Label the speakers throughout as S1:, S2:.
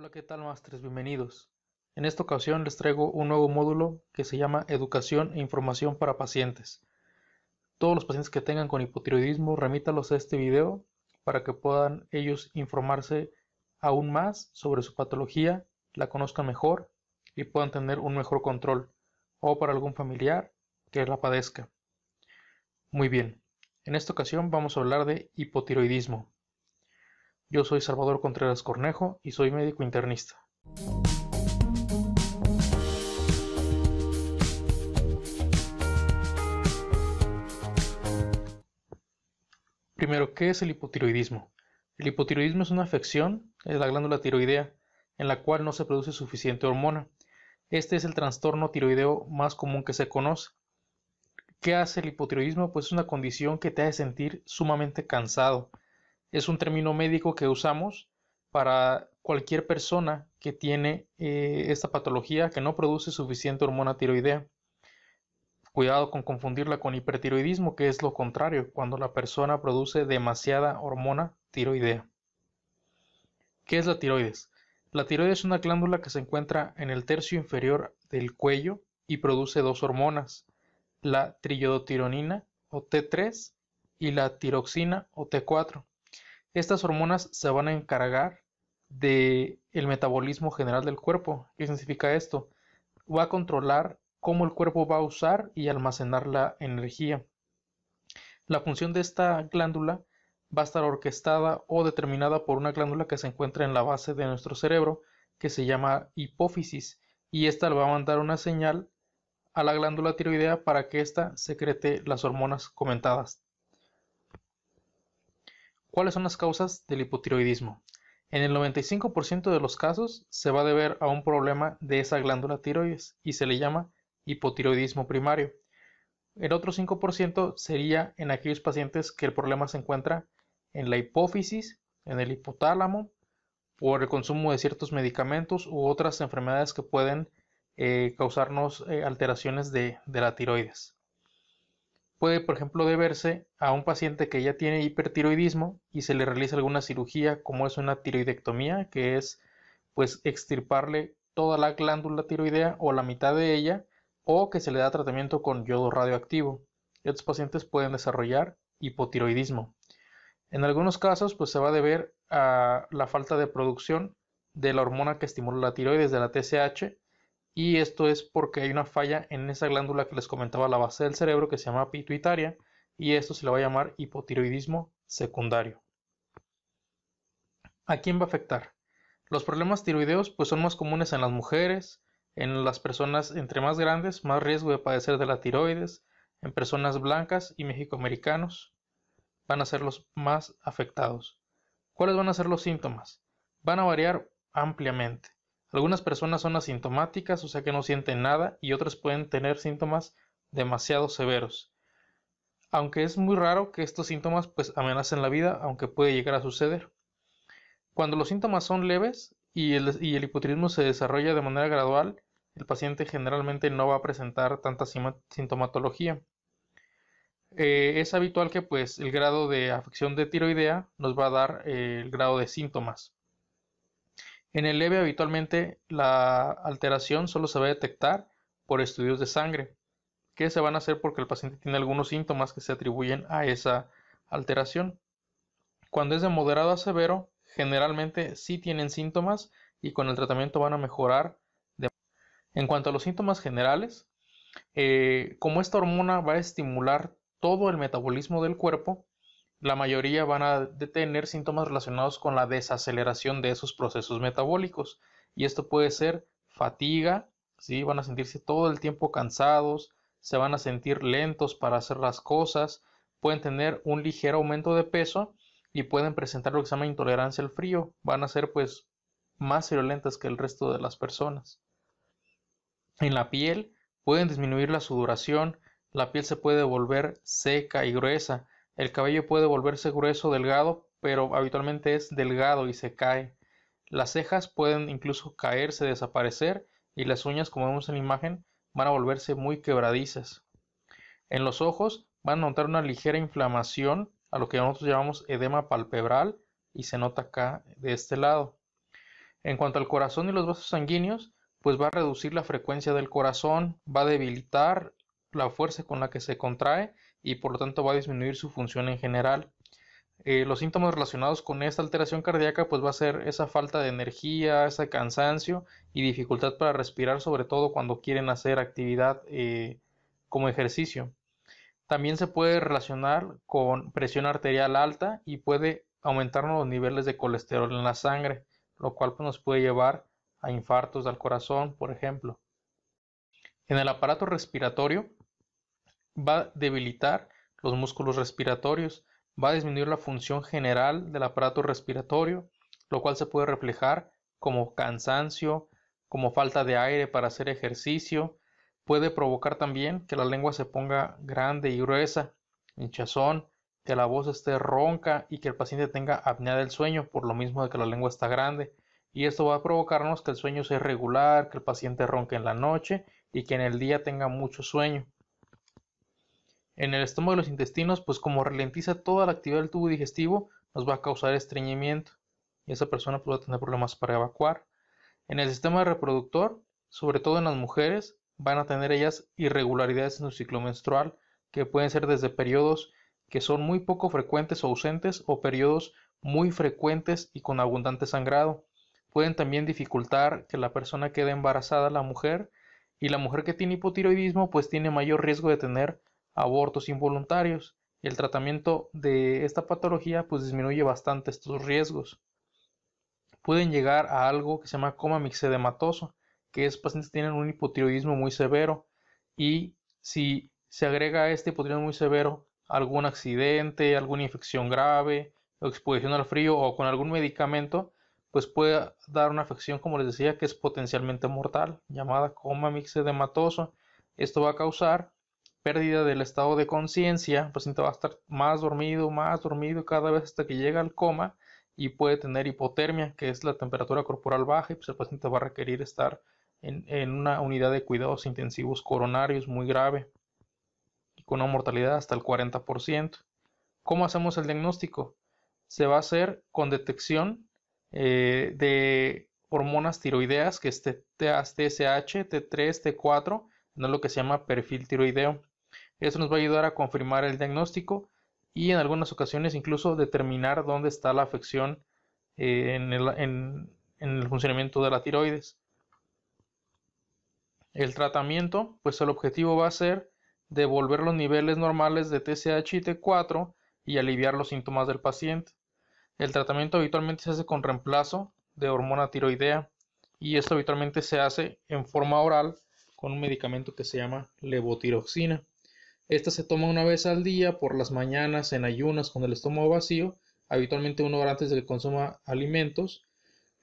S1: Hola, ¿qué tal maestres? Bienvenidos. En esta ocasión les traigo un nuevo módulo que se llama Educación e Información para Pacientes. Todos los pacientes que tengan con hipotiroidismo, remítalos a este video para que puedan ellos informarse aún más sobre su patología, la conozcan mejor y puedan tener un mejor control, o para algún familiar que la padezca. Muy bien, en esta ocasión vamos a hablar de hipotiroidismo. Yo soy Salvador Contreras Cornejo y soy médico internista. Primero, ¿qué es el hipotiroidismo? El hipotiroidismo es una afección de la glándula tiroidea en la cual no se produce suficiente hormona. Este es el trastorno tiroideo más común que se conoce. ¿Qué hace el hipotiroidismo? Pues es una condición que te hace sentir sumamente cansado, es un término médico que usamos para cualquier persona que tiene eh, esta patología que no produce suficiente hormona tiroidea. Cuidado con confundirla con hipertiroidismo, que es lo contrario, cuando la persona produce demasiada hormona tiroidea. ¿Qué es la tiroides? La tiroides es una glándula que se encuentra en el tercio inferior del cuello y produce dos hormonas, la trillodotironina o T3 y la tiroxina o T4. Estas hormonas se van a encargar del el metabolismo general del cuerpo. ¿Qué significa esto? Va a controlar cómo el cuerpo va a usar y almacenar la energía. La función de esta glándula va a estar orquestada o determinada por una glándula que se encuentra en la base de nuestro cerebro, que se llama hipófisis, y esta le va a mandar una señal a la glándula tiroidea para que ésta secrete las hormonas comentadas. ¿Cuáles son las causas del hipotiroidismo? En el 95% de los casos se va a deber a un problema de esa glándula tiroides y se le llama hipotiroidismo primario. El otro 5% sería en aquellos pacientes que el problema se encuentra en la hipófisis, en el hipotálamo, por el consumo de ciertos medicamentos u otras enfermedades que pueden eh, causarnos eh, alteraciones de la tiroides puede, por ejemplo, deberse a un paciente que ya tiene hipertiroidismo y se le realiza alguna cirugía, como es una tiroidectomía, que es pues extirparle toda la glándula tiroidea o la mitad de ella, o que se le da tratamiento con yodo radioactivo. Estos pacientes pueden desarrollar hipotiroidismo. En algunos casos, pues se va a deber a la falta de producción de la hormona que estimula la tiroides, de la TSH, y esto es porque hay una falla en esa glándula que les comentaba la base del cerebro que se llama pituitaria y esto se le va a llamar hipotiroidismo secundario. ¿A quién va a afectar? Los problemas tiroideos pues son más comunes en las mujeres, en las personas entre más grandes, más riesgo de padecer de la tiroides, en personas blancas y mexicoamericanos van a ser los más afectados. ¿Cuáles van a ser los síntomas? Van a variar ampliamente. Algunas personas son asintomáticas, o sea que no sienten nada, y otras pueden tener síntomas demasiado severos. Aunque es muy raro que estos síntomas pues amenacen la vida, aunque puede llegar a suceder. Cuando los síntomas son leves y el, y se desarrolla de manera gradual, el paciente generalmente no va a presentar tanta sintomatología. Eh, es habitual que pues el grado de afección de tiroidea nos va a dar eh, el grado de síntomas. En el leve habitualmente la alteración solo se va a detectar por estudios de sangre, que se van a hacer porque el paciente tiene algunos síntomas que se atribuyen a esa alteración. Cuando es de moderado a severo, generalmente sí tienen síntomas y con el tratamiento van a mejorar. En cuanto a los síntomas generales, eh, como esta hormona va a estimular todo el metabolismo del cuerpo, la mayoría van a tener síntomas relacionados con la desaceleración de esos procesos metabólicos. Y esto puede ser fatiga, ¿sí? van a sentirse todo el tiempo cansados, se van a sentir lentos para hacer las cosas, pueden tener un ligero aumento de peso y pueden presentar lo que se llama intolerancia al frío. Van a ser pues más violentas que el resto de las personas. En la piel pueden disminuir la sudoración, la piel se puede volver seca y gruesa, el cabello puede volverse grueso delgado, pero habitualmente es delgado y se cae. Las cejas pueden incluso caerse, desaparecer y las uñas, como vemos en la imagen, van a volverse muy quebradizas. En los ojos van a notar una ligera inflamación a lo que nosotros llamamos edema palpebral y se nota acá de este lado. En cuanto al corazón y los vasos sanguíneos, pues va a reducir la frecuencia del corazón, va a debilitar la fuerza con la que se contrae y por lo tanto va a disminuir su función en general. Eh, los síntomas relacionados con esta alteración cardíaca pues va a ser esa falta de energía, ese cansancio y dificultad para respirar, sobre todo cuando quieren hacer actividad eh, como ejercicio. También se puede relacionar con presión arterial alta y puede aumentar los niveles de colesterol en la sangre, lo cual pues, nos puede llevar a infartos del corazón, por ejemplo. En el aparato respiratorio va a debilitar los músculos respiratorios, va a disminuir la función general del aparato respiratorio, lo cual se puede reflejar como cansancio, como falta de aire para hacer ejercicio, puede provocar también que la lengua se ponga grande y gruesa, hinchazón, que la voz esté ronca y que el paciente tenga apnea del sueño por lo mismo de que la lengua está grande. Y esto va a provocarnos que el sueño sea irregular, que el paciente ronque en la noche y que en el día tenga mucho sueño en el estómago y los intestinos, pues como ralentiza toda la actividad del tubo digestivo, nos va a causar estreñimiento y esa persona pues, va a tener problemas para evacuar. En el sistema reproductor, sobre todo en las mujeres, van a tener ellas irregularidades en su ciclo menstrual, que pueden ser desde periodos que son muy poco frecuentes o ausentes o periodos muy frecuentes y con abundante sangrado. Pueden también dificultar que la persona quede embarazada, la mujer, y la mujer que tiene hipotiroidismo pues tiene mayor riesgo de tener abortos involuntarios. El tratamiento de esta patología pues disminuye bastante estos riesgos. Pueden llegar a algo que se llama coma mixedematoso, que es pacientes que tienen un hipotiroidismo muy severo y si se agrega a este hipotiroidismo muy severo algún accidente, alguna infección grave, o exposición al frío o con algún medicamento, pues puede dar una afección, como les decía, que es potencialmente mortal, llamada coma mixedematoso. Esto va a causar pérdida del estado de conciencia, el paciente va a estar más dormido, más dormido cada vez hasta que llega al coma y puede tener hipotermia, que es la temperatura corporal baja, y pues el paciente va a requerir estar en, una unidad de cuidados intensivos coronarios muy grave y con una mortalidad hasta el 40%. ¿Cómo hacemos el diagnóstico? Se va a hacer con detección eh, de hormonas tiroideas, que es TSH, T3, T4, no lo que se llama perfil tiroideo. Esto nos va a ayudar a confirmar el diagnóstico y en algunas ocasiones incluso determinar dónde está la afección eh, en, el, funcionamiento de la tiroides. El tratamiento, pues el objetivo va a ser devolver los niveles normales de TSH y T4 y aliviar los síntomas del paciente. El tratamiento habitualmente se hace con reemplazo de hormona tiroidea y esto habitualmente se hace en forma oral con un medicamento que se llama levotiroxina. Esta se toma una vez al día, por las mañanas, en ayunas, con el estómago vacío, habitualmente una hora antes de que consuma alimentos.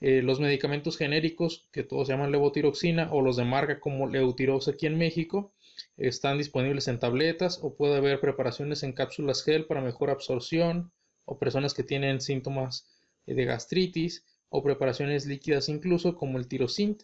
S1: Eh, los medicamentos genéricos, que todos se llaman levotiroxina, o los de marca como leutirox aquí en México, están disponibles en tabletas o puede haber preparaciones en cápsulas gel para mejor absorción o personas que tienen síntomas de gastritis o preparaciones líquidas incluso como el tirosint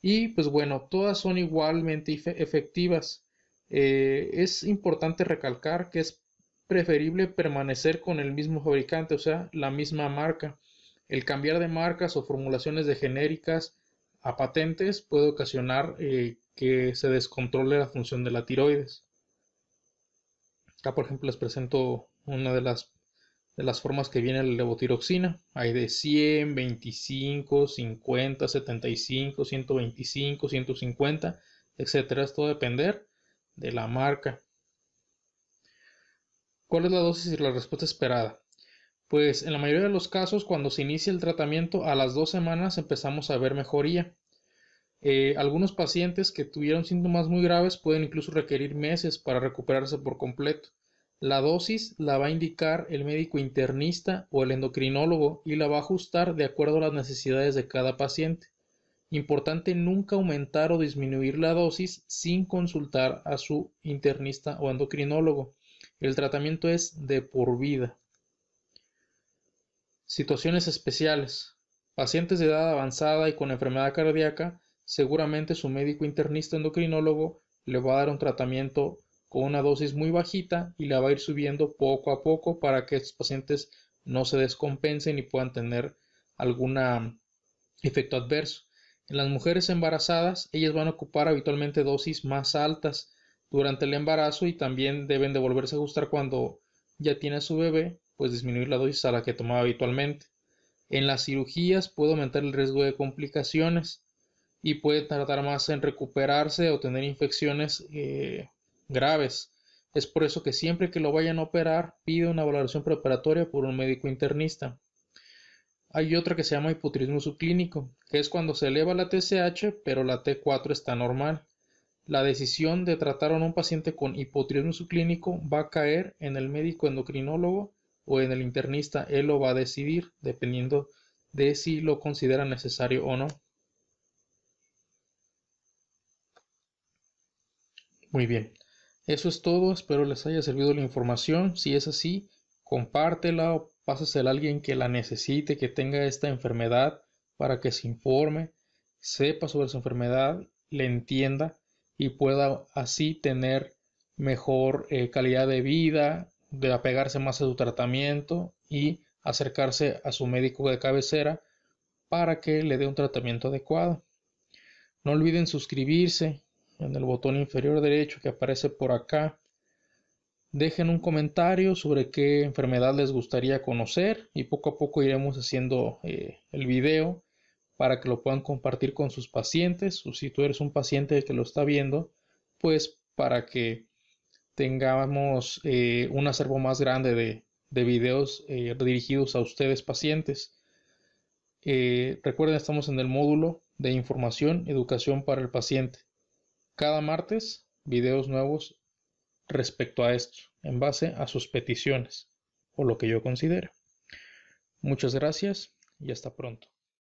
S1: y pues bueno todas son igualmente efectivas eh, es importante recalcar que es preferible permanecer con el mismo fabricante, o sea, la misma marca. El cambiar de marcas o formulaciones de genéricas a patentes puede ocasionar eh, que se descontrole la función de la tiroides. Acá, por ejemplo, les presento una de las, formas que viene la levotiroxina. Hay de 100, 25, 50, 75, 125, 150, etc. Esto va a depender de la marca. ¿Cuál es la dosis y la respuesta esperada? Pues en la mayoría de los casos, cuando se inicia el tratamiento, a las dos semanas empezamos a ver mejoría. Eh, algunos pacientes que tuvieron síntomas muy graves pueden incluso requerir meses para recuperarse por completo. La dosis la va a indicar el médico internista o el endocrinólogo y la va a ajustar de acuerdo a las necesidades de cada paciente. Importante nunca aumentar o disminuir la dosis sin consultar a su internista o endocrinólogo. El tratamiento es de por vida. Situaciones especiales. Pacientes de edad avanzada y con enfermedad cardíaca, seguramente su médico internista endocrinólogo le va a dar un tratamiento con una dosis muy bajita y la va a ir subiendo poco a poco para que estos pacientes no se descompensen y puedan tener algún efecto adverso. En las mujeres embarazadas, ellas van a ocupar habitualmente dosis más altas durante el embarazo y también deben de volverse a ajustar cuando ya tiene a su bebé, pues disminuir la dosis a la que tomaba habitualmente. En las cirugías puede aumentar el riesgo de complicaciones y puede tardar más en recuperarse o tener infecciones eh, graves. Es por eso que siempre que lo vayan a operar, pide una valoración preparatoria por un médico internista. Hay otra que se llama hipotiroidismo subclínico, que es cuando se eleva la TSH pero la T4 está normal. La decisión de tratar a un paciente con hipotiroidismo subclínico va a caer en el médico endocrinólogo o en el internista. Él lo va a decidir dependiendo de si lo considera necesario o no. Muy bien, eso es todo, espero les haya servido la información. Si es así, compártela o pásasela a alguien que la necesite, que tenga esta enfermedad, para que se informe, sepa sobre su enfermedad, le entienda y pueda así tener mejor eh, calidad de vida, de apegarse más a su tratamiento y acercarse a su médico de cabecera para que le dé un tratamiento adecuado. No olviden suscribirse en el botón inferior derecho que aparece por acá Dejen un comentario sobre qué enfermedad les gustaría conocer y poco a poco iremos haciendo eh, el video para que lo puedan compartir con sus pacientes o si tú eres un paciente que lo está viendo, pues para que tengamos eh, un acervo más grande de, videos eh, dirigidos a ustedes pacientes. recuerden, estamos en el módulo de información, educación para el paciente. Cada martes, videos nuevos respecto a esto, en base a sus peticiones, o lo que yo considero. Muchas gracias y hasta pronto.